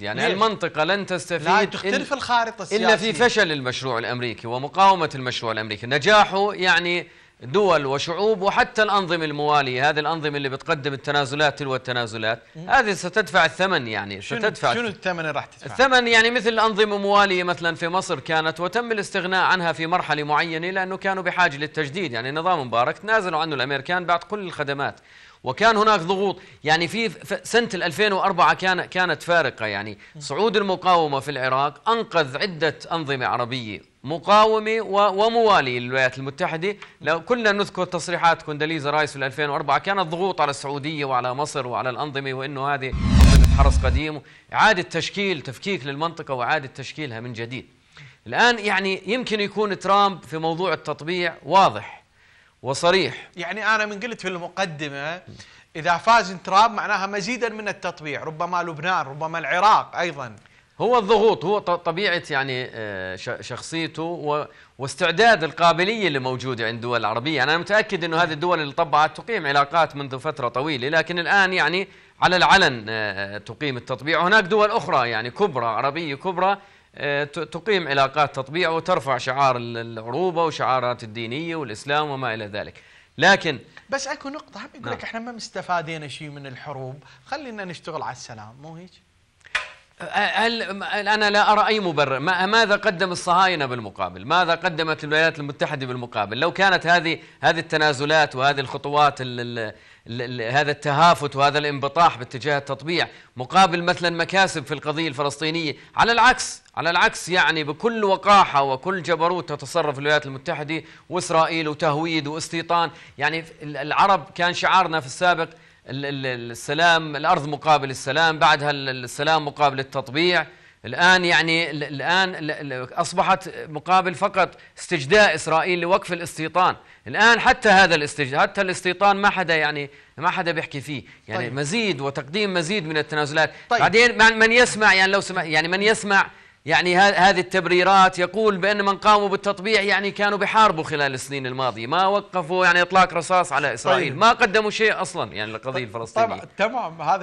يعني المنطقة لن تستفيد لا تختلف الخارطة السياسية إلا في فشل المشروع الأمريكي ومقاومة المشروع الأمريكي نجاحه يعني دول وشعوب وحتى الأنظمة الموالية هذه الأنظمة اللي بتقدم التنازلات تلو التنازلات هذه ستدفع الثمن يعني شنو ستدفع شنو الثمن اللي راح تدفع الثمن يعني مثل أنظمة موالية مثلا في مصر كانت وتم الاستغناء عنها في مرحلة معينة لأنه كانوا بحاجة للتجديد يعني نظام مبارك تنازلوا عنه الأمريكان بعد كل الخدمات وكان هناك ضغوط يعني في سنة 2004 كان كانت فارقة يعني صعود المقاومة في العراق أنقذ عدة أنظمة عربية مقاومة وموالي للولايات المتحدة لو كنا نذكر تصريحات كونداليزا رايس في 2004 كانت ضغوط على السعودية وعلى مصر وعلى الأنظمة وأنه هذه منطقة حرس قديم إعادة تشكيل تفكيك للمنطقة وإعادة تشكيلها من جديد الآن يعني يمكن يكون ترامب في موضوع التطبيع واضح وصريح يعني أنا من قلت في المقدمة إذا فاز ترامب معناها مزيدا من التطبيع ربما لبنان ربما العراق أيضا هو الضغوط هو طبيعة يعني آه، شخصيته واستعداد القابلية اللي موجودة عند الدول العربية أنا متأكد أنه هذه الدول اللي طبعت تقيم علاقات منذ فترة طويلة لكن الآن يعني على العلن آه، تقيم التطبيع وهناك دول أخرى يعني كبرى عربية كبرى آه، تقيم علاقات تطبيع وترفع شعار العروبة وشعارات الدينية والإسلام وما إلى ذلك لكن بس اكو نقطة يقول لك نعم. احنا ما مستفادين شيء من الحروب خلينا نشتغل على السلام مو هيك؟ هل أنا لا أرى أي مبرر ما ماذا قدم الصهاينة بالمقابل ماذا قدمت الولايات المتحدة بالمقابل لو كانت هذه هذه التنازلات وهذه الخطوات الـ الـ الـ هذا التهافت وهذا الانبطاح باتجاه التطبيع مقابل مثلا مكاسب في القضية الفلسطينية على العكس على العكس يعني بكل وقاحة وكل جبروت تتصرف الولايات المتحدة وإسرائيل وتهويد واستيطان يعني العرب كان شعارنا في السابق السلام الأرض مقابل السلام بعدها السلام مقابل التطبيع الآن يعني الآن أصبحت مقابل فقط استجداء إسرائيل لوقف الاستيطان الآن حتى هذا الاستجداء حتى الاستيطان ما حدا يعني ما حدا بيحكي فيه يعني طيب. مزيد وتقديم مزيد من التنازلات طيب. بعدين من يسمع يعني لو سمع يعني من يسمع يعني هذه التبريرات يقول بأن من قاموا بالتطبيع يعني كانوا بحاربوا خلال السنين الماضية ما وقفوا يعني إطلاق رصاص على إسرائيل طيب. ما قدموا شيء أصلا يعني للقضية طيب، الفلسطينية طبعا تمام هذا